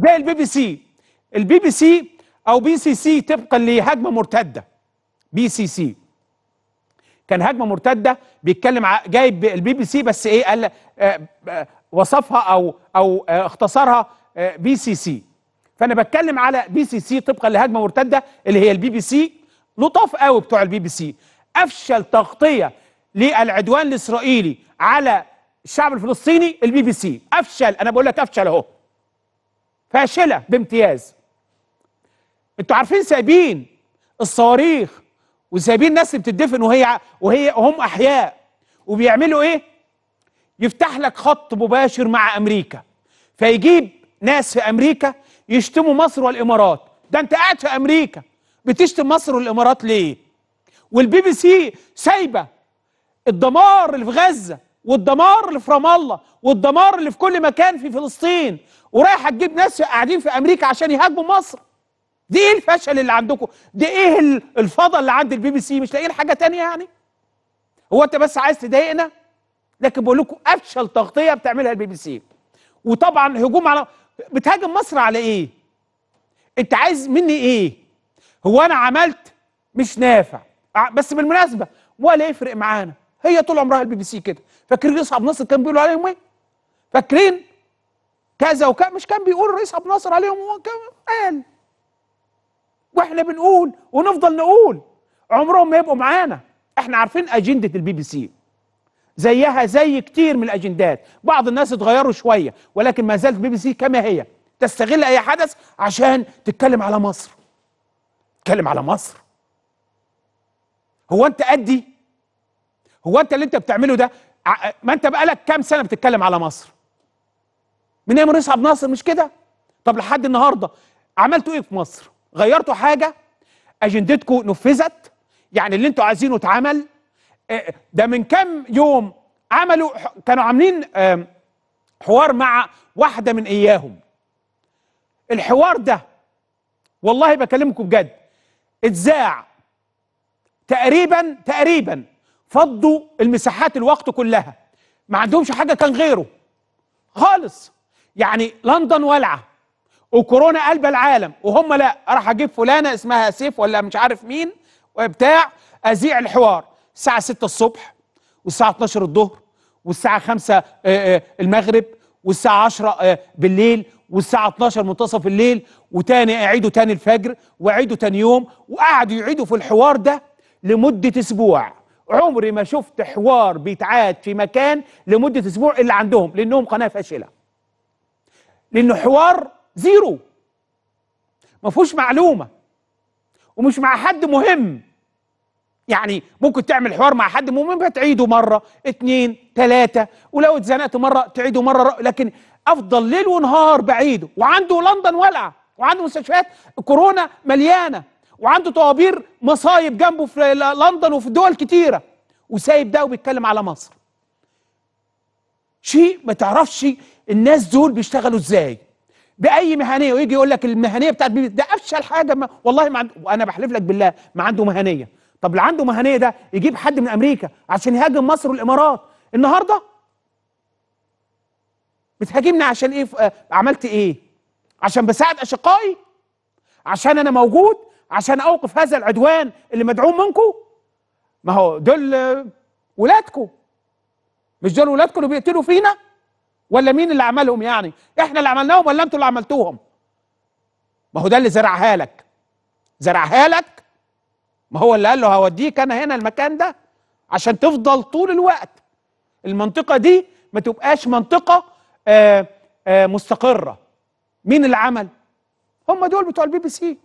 زي البي بي سي البي بي سي او بي سي سي طبقا لهجمه مرتده بي سي سي كان هجمه مرتده بيتكلم جايب البي بي سي بس ايه قال آه، آه، وصفها او او آه، اختصرها بي سي سي فانا بتكلم على بي سي سي طبقا لهجمه مرتده اللي هي البي بي سي لطاف قوي بتوع البي بي سي افشل تغطيه للعدوان الاسرائيلي على الشعب الفلسطيني البي بي سي افشل انا بقول لك افشل اهو فاشله بامتياز انتوا عارفين سايبين الصواريخ وسايبين الناس اللي بتدفن وهي وهي هم احياء وبيعملوا ايه يفتح لك خط مباشر مع امريكا فيجيب ناس في امريكا يشتموا مصر والامارات ده انت قاعد في امريكا بتشتم مصر والامارات ليه والبي بي سي سايبه الدمار اللي في غزه والدمار اللي في رام الله والدمار اللي في كل مكان في فلسطين ورايحه تجيب ناس قاعدين في امريكا عشان يهاجموا مصر دي ايه الفشل اللي عندكم دي ايه الفضل اللي عند البي بي سي مش لاقيين حاجه تانية يعني هو انت بس عايز تضايقنا لكن بقول لكم افشل تغطيه بتعملها البي بي سي وطبعا هجوم على بتهاجم مصر على ايه انت عايز مني ايه هو انا عملت مش نافع بس بالمناسبه ولا يفرق معانا هي طول عمرها البي بي سي كده فاكرين رئيس عبد الناصر كان بيقول عليهم ايه فاكرين كذا وكذا مش كان بيقول الرئيس عبد الناصر عليهم هو قال واحنا بنقول ونفضل نقول عمرهم ما يبقوا معانا احنا عارفين اجنده البي بي سي زيها زي كتير من الاجندات بعض الناس اتغيروا شويه ولكن ما زالت بي بي سي كما هي تستغل اي حدث عشان تتكلم على مصر تتكلم على مصر هو انت ادي هو انت اللي انت بتعمله ده ما انت بقالك كام سنه بتتكلم على مصر من ايام الرئيس عبد الناصر مش كده طب لحد النهارده عملتوا ايه في مصر غيرتوا حاجه اجندتكم نفذت يعني اللي انتوا عايزينه اتعمل آه، ده من كام يوم عملوا كانوا عاملين حوار مع واحده من اياهم الحوار ده والله بكلمكم بجد اتذاع تقريبا تقريبا فضوا المساحات الوقت كلها ما عندهمش حاجه كان غيره خالص يعني لندن والعه وكورونا قلب العالم وهم لا راح اجيب فلانه اسمها سيف ولا مش عارف مين وبتاع اذيع الحوار الساعه 6 الصبح والساعه 12 الظهر والساعه 5 آه، آه، المغرب والساعه 10 آه، بالليل والساعه 12 منتصف الليل وتاني اعيدوا تاني الفجر واعيدوا تاني يوم وقعدوا يعيدوا في الحوار ده لمده اسبوع عمري ما شفت حوار بيتعاد في مكان لمده اسبوع الا عندهم لانهم قناه فاشله لانه حوار زيرو ما فيهوش معلومه ومش مع حد مهم يعني ممكن تعمل حوار مع حد مهم تعيده مره اتنين تلاته ولو اتزنقت مره تعيده مره لكن افضل ليل ونهار بعيده وعنده لندن ولع وعنده مستشفيات كورونا مليانه وعنده طوابير مصايب جنبه في لندن وفي دول كتيره وسايب ده وبيتكلم على مصر شيء ما تعرفش الناس دول بيشتغلوا ازاي باي مهنيه ويجي يقول لك المهنيه بتاعت ده افشل حاجه ما والله ما عنده وانا بحلف لك بالله ما عنده مهنيه طب اللي عنده مهنيه ده يجيب حد من امريكا عشان يهاجم مصر والامارات النهارده بتهاجمني عشان ايه آه، عملت ايه عشان بساعد اشقائي عشان انا موجود عشان اوقف هذا العدوان اللي مدعوم منكم ما هو دول ولادكم مش دول ولادكم اللي بيقتلوا فينا ولا مين اللي عملهم يعني احنا اللي عملناهم ولا انتوا اللي عملتوهم ما هو ده اللي زرعها لك زرعها لك ما هو اللي قال له هوديك انا هنا المكان ده عشان تفضل طول الوقت المنطقه دي ما تبقاش منطقه آآ آه، آآ آه، مستقره مين اللي عمل هم دول بتوع البي بي سي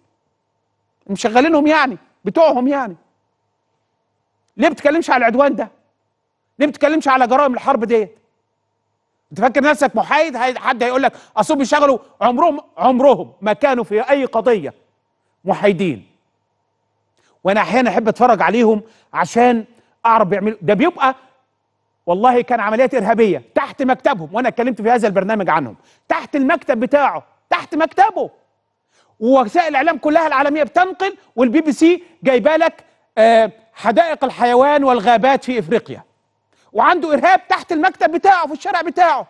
مشغلينهم يعني بتوعهم يعني ليه بتكلمش بتتكلمش على العدوان ده ليه بتكلمش بتتكلمش على جرائم الحرب ديت انت فاكر نفسك محايد حد هيقول لك اصل بيشغلوا عمرهم عمرهم ما كانوا في اي قضيه محايدين وانا احيانا احب اتفرج عليهم عشان اعرف بيعملوا ده بيبقى والله كان عمليات ارهابيه تحت مكتبهم وانا اتكلمت في هذا البرنامج عنهم تحت المكتب بتاعه تحت مكتبه ووسائل الاعلام كلها العالميه بتنقل والبي بي سي جايبه لك آه، حدائق الحيوان والغابات في افريقيا وعنده ارهاب تحت المكتب بتاعه في الشارع بتاعه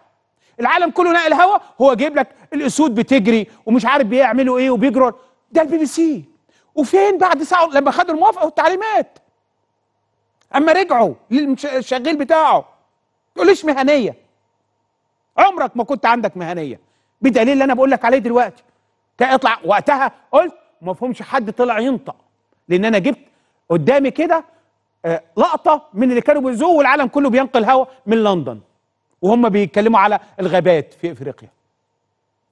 العالم كله ناقل هوا هو جايب لك الاسود بتجري ومش عارف بيعملوا ايه وبيجروا ده البي بي سي وفين بعد ساعه لما خدوا الموافقه والتعليمات اما رجعوا للشغيل بتاعه تقوليش مهنيه عمرك ما كنت عندك مهنيه بدليل اللي انا بقول لك عليه دلوقتي اطلع وقتها قلت ما فهمش حد طلع ينطق لان انا جبت قدامي كده آه، لقطه من اللي كانوا بيزوه والعالم كله بينقل هوا من لندن وهم بيتكلموا على الغابات في افريقيا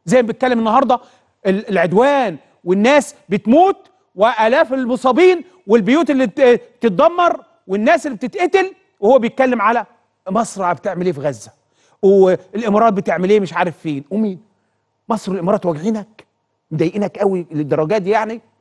زي ما بيتكلم النهارده العدوان والناس بتموت والاف المصابين والبيوت اللي بتتدمر والناس اللي بتتقتل وهو بيتكلم على مصر بتعمل ايه في غزه والامارات بتعمل ايه مش عارف فين ومين مصر والامارات واجعينك مضايقينك قوي للدرجات دي يعني